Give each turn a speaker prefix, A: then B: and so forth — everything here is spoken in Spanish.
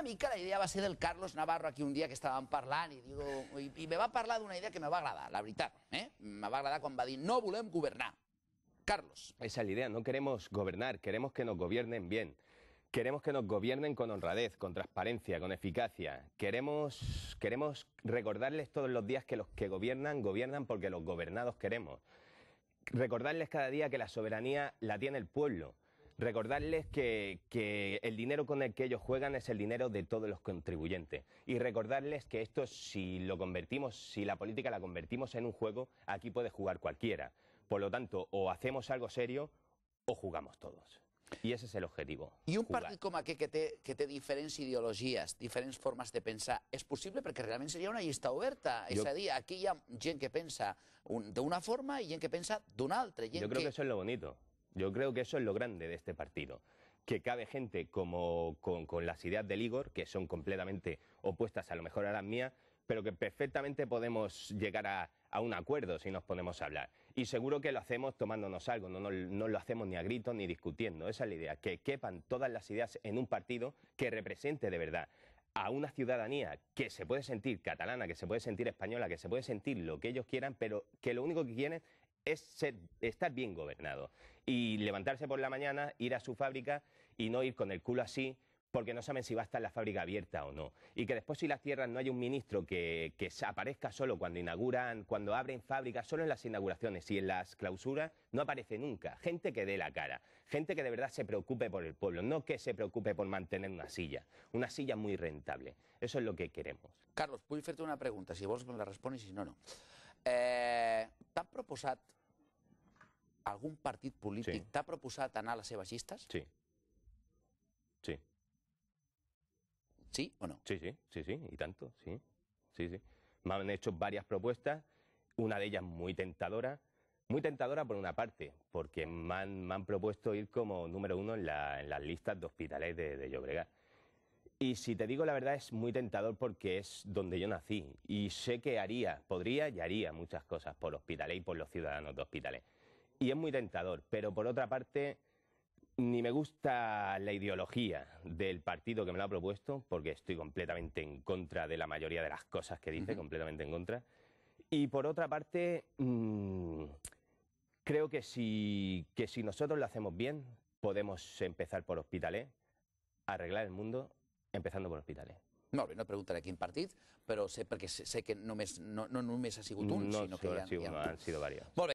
A: A mí la idea va a ser del Carlos Navarro aquí un día que estaban parlant y digo, va a me va parlar una idea que me va a agradar, la veritat. Eh? Me va agradar con va dir no volem gobernar.
B: Carlos. Esa es la idea, no queremos gobernar, queremos que nos gobiernen bien. Queremos que nos gobiernen con honradez, con transparencia, con eficacia. Queremos, queremos recordarles todos los días que los que gobiernan, gobiernan porque los gobernados queremos. Recordarles cada día que la soberanía la tiene el pueblo, Recordarles que, que, el dinero con el que ellos juegan es el dinero de todos los contribuyentes. Y recordarles que esto, si lo convertimos, si la política la convertimos en un juego, aquí puede jugar cualquiera. Por lo tanto, o hacemos algo serio o jugamos todos. Y ese es el objetivo. Y un partido
A: como aquel que te que ideologías, diferentes formas de pensar, ¿es posible? Porque realmente sería una lista oberta. ese día aquí ya gente que piensa de una forma y gente que piensa de otra. Yo creo que...
B: eso es lo bonito. Yo creo que eso es lo grande de este partido, que cabe gente como con, las ideas del Igor, que son completamente opuestas a lo mejor a las mías, pero que perfectamente podemos llegar a, un acuerdo si nos ponemos a hablar. Y seguro que lo hacemos tomándonos algo, no, no lo hacemos ni a gritos ni discutiendo. Esa es la idea, que quepan todas las ideas en un partido que represente de verdad a una ciudadanía que se puede sentir catalana, que se puede sentir española, que se puede sentir lo que ellos quieran, pero que lo único que quieren es estar bien gobernado y levantarse por la mañana, ir a su fábrica y no ir con el culo así porque no saben si va a estar la fábrica abierta o no. Y que después si las tierras no hay un ministro que, que aparezca solo cuando inauguran, cuando abren fábricas, solo en las inauguraciones y en las clausuras, no aparece nunca. Gente que dé la cara, gente que de verdad se preocupe por el pueblo, no que se preocupe por mantener una silla, una silla muy rentable. Eso es lo que queremos. Carlos, puedo hacerte una pregunta, si vos me la respondes y si no, no.
A: Eh, ha proposat algún partido político? ¿Te t'ha proposat anar a les seves
B: Sí. Sí. ¿Sí o no? Sí, sí, sí, sí, y tanto, sí. Sí, sí. Me han hecho varias propuestas, una de ellas muy tentadora. Muy tentadora por una parte, porque me han, propuesto ir como número uno en, las listas de hospitales de, de Llobregat. Y si te digo la verdad, es muy tentador porque es donde yo nací. Y sé que haría, podría y haría muchas cosas por hospitales y por los ciudadanos de hospitales. Y es muy tentador, pero por otra parte, ni me gusta la ideología del partido que me lo ha propuesto, porque estoy completamente en contra de la mayoría de las cosas que dice, completamente en contra. Y por otra parte, mm, creo que si, que si nosotros lo hacemos bien, podemos empezar por hospitales, arreglar el mundo Empezando por hospitales.
A: No, no preguntaré a quién pero sé porque sé, que no, no només ha sido un, sino que ya han sido varios.